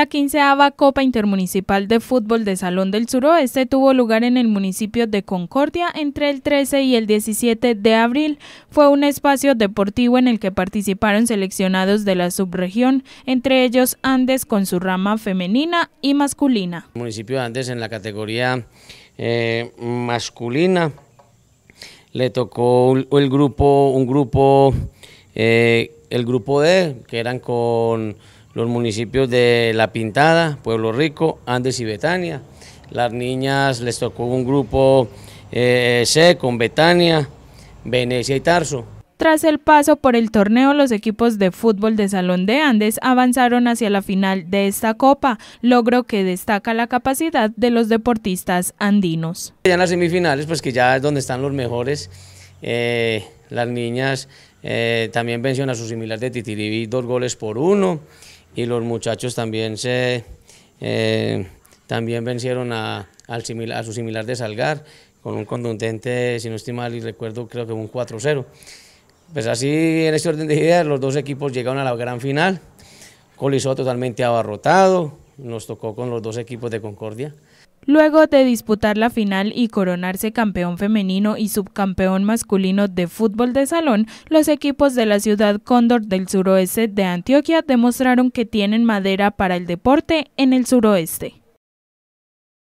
La quinceava Copa Intermunicipal de Fútbol de Salón del Suroeste tuvo lugar en el municipio de Concordia entre el 13 y el 17 de abril. Fue un espacio deportivo en el que participaron seleccionados de la subregión, entre ellos Andes con su rama femenina y masculina. El municipio de Andes en la categoría eh, masculina le tocó el grupo, un grupo, eh, el grupo D, e, que eran con los municipios de La Pintada, Pueblo Rico, Andes y Betania. Las niñas les tocó un grupo eh, C con Betania, Venecia y Tarso. Tras el paso por el torneo, los equipos de fútbol de Salón de Andes avanzaron hacia la final de esta copa, logro que destaca la capacidad de los deportistas andinos. Ya en las semifinales, pues que ya es donde están los mejores, eh, las niñas eh, también vencieron a su similar de Titiribí dos goles por uno y los muchachos también se eh, también vencieron a, a su similar de Salgar con un contundente, si no estoy mal y recuerdo, creo que un 4-0. Pues así, en este orden de ideas, los dos equipos llegaron a la gran final. Colisó totalmente abarrotado, nos tocó con los dos equipos de Concordia. Luego de disputar la final y coronarse campeón femenino y subcampeón masculino de fútbol de salón, los equipos de la ciudad Cóndor del suroeste de Antioquia demostraron que tienen madera para el deporte en el suroeste.